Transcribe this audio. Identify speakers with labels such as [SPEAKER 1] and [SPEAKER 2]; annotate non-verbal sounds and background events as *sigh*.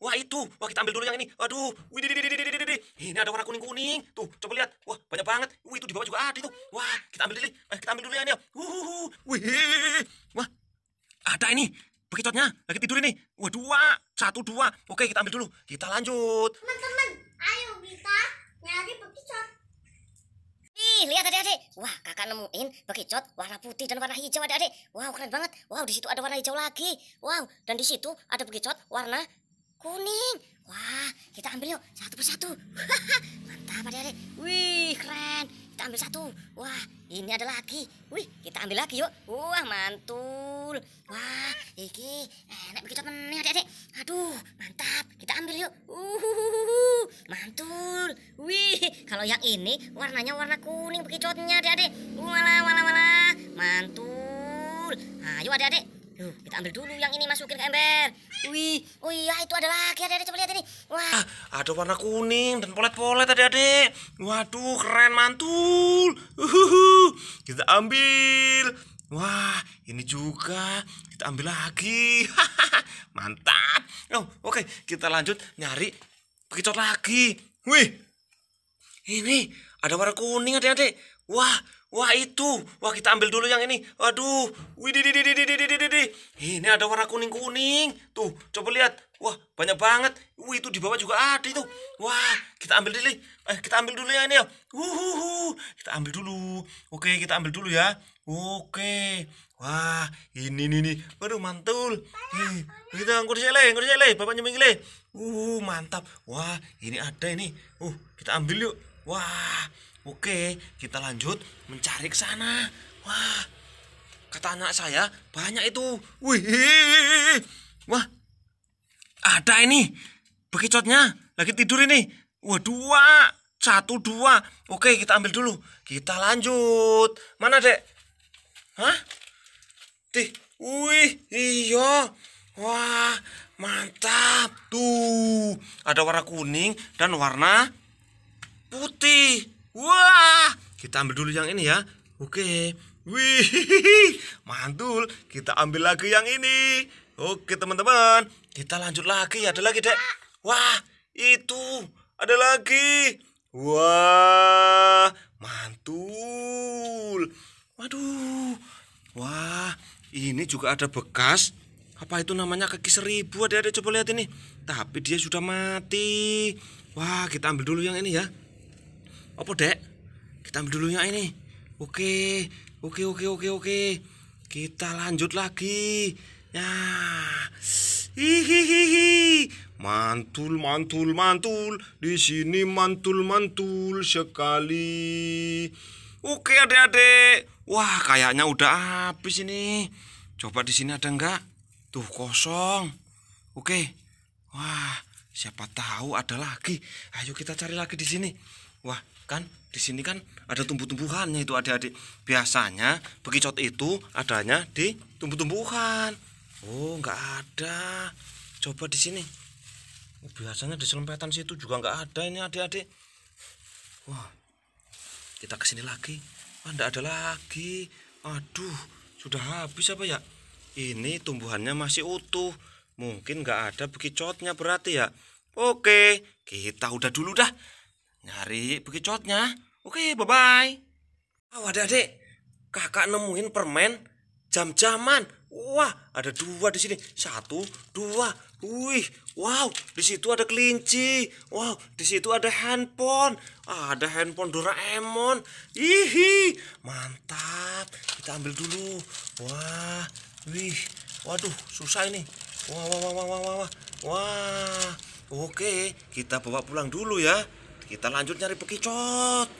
[SPEAKER 1] Wah itu, wah kita ambil dulu yang ini. Waduh, wih, ini ada warna kuning kuning. Tuh, coba lihat. Wah banyak banget. Wih itu di bawah juga ada itu. Wah kita ambil dulu, eh, kita ambil dulu yang ini. Uhuhu. wih, wah ada ini. Bekicotnya lagi tidur ini. Wah dua, satu dua. Oke kita ambil dulu. Kita lanjut. Teman-teman,
[SPEAKER 2] ayo kita nyari bekicot. Ih, lihat adik-adik. Wah, kakak nemuin bekicot warna putih dan warna hijau adik-adik. Wow, keren banget. Wow, di situ ada warna hijau lagi. Wow, dan di situ ada bekicot warna kuning. Wah, kita ambil yuk satu persatu. *laughs* Mantap adik-adik. Wih, keren. Kita ambil satu. Wah, ini ada lagi. Wih, kita ambil lagi yuk. Wah, mantul. Wah, iki enak begitu temen adik-adik. Aduh, mantap. Kita ambil yuk. Uhuhuhu. Mantul. Wih, kalau yang ini warnanya warna kuning begitu adik-adik. Walah, walah, walah. Mantul. Ayo adik-adik, Duh, kita ambil dulu yang ini masukin ke ember. Wih, oh iya itu ada lagi adik-adik coba lihat ini. Wah.
[SPEAKER 1] Ah, ada warna kuning dan polet-polet adik-adik. Waduh, keren mantul. Uhuhu. Kita ambil. Wah, ini juga kita ambil lagi. *laughs* Mantap. Oh, oke, okay. kita lanjut nyari pekicot lagi. Wih. Ini ada warna kuning adik-adik. Wah, Wah itu, wah kita ambil dulu yang ini. Waduh, di. Ini ada warna kuning-kuning. Tuh, coba lihat. Wah, banyak banget. Wih, itu di bawah juga ada itu. Wah, kita ambil dulu. Eh, kita ambil dulu yang ini ya. Kita ambil dulu. Oke, kita ambil dulu ya. Oke. Wah, ini ini ini. Waduh, mantul. Hei, kita angkut sele, angkut sele. Bapak nyemingile. Uh, mantap. Wah, ini ada ini. Uh, kita ambil yuk. Wah, oke, kita lanjut mencari ke sana. Wah, kata anak saya banyak itu. Wih, wah, ada ini bekicotnya lagi tidur ini. Wah, dua, satu, dua. Oke, kita ambil dulu. Kita lanjut. Mana dek? Hah? Tih, wih, iya. Wah, mantap tuh. Ada warna kuning dan warna putih. Wah, kita ambil dulu yang ini ya. Oke. Wih, *laughs* mantul. Kita ambil lagi yang ini. Oke, teman-teman. Kita lanjut lagi. Ada lagi, Dek. Wah, itu. Ada lagi. Wah, mantul. Waduh. Wah, ini juga ada bekas. Apa itu namanya kaki seribu? Ada-ada coba lihat ini. Tapi dia sudah mati. Wah, kita ambil dulu yang ini ya. Apa, Dek? Kita ambil dulu yang ini. Oke, oke, oke, oke, oke. Kita lanjut lagi. Ya. Hihihihi. Mantul, mantul, mantul. Di sini mantul, mantul sekali. Oke, adek-adek. Wah, kayaknya udah habis ini. Coba di sini ada enggak? Tuh kosong. Oke. Wah, siapa tahu ada lagi. Ayo kita cari lagi di sini wah kan di sini kan ada tumbuh-tumbuhannya itu adik-adik biasanya bekicot itu adanya di tumbuh-tumbuhan oh nggak ada coba di sini biasanya di selempetan situ juga nggak ada ini adik-adik wah kita kesini lagi wah nggak ada lagi aduh sudah habis apa ya ini tumbuhannya masih utuh mungkin nggak ada bekicotnya berarti ya oke kita udah dulu dah Nyari begicotnya, Oke, bye-bye. Oh, ada dek. Kakak nemuin permen jam-jaman. Wah, ada dua di sini. Satu, dua. Wih, wow, di situ ada kelinci. Wow, di situ ada handphone. Ada handphone Doraemon. Hihi, mantap. Kita ambil dulu. Wah, wih, waduh, susah ini. Wah, wah, wah, wah, wah, wah. Wah, oke, kita bawa pulang dulu ya. Kita lanjut nyari bekicot.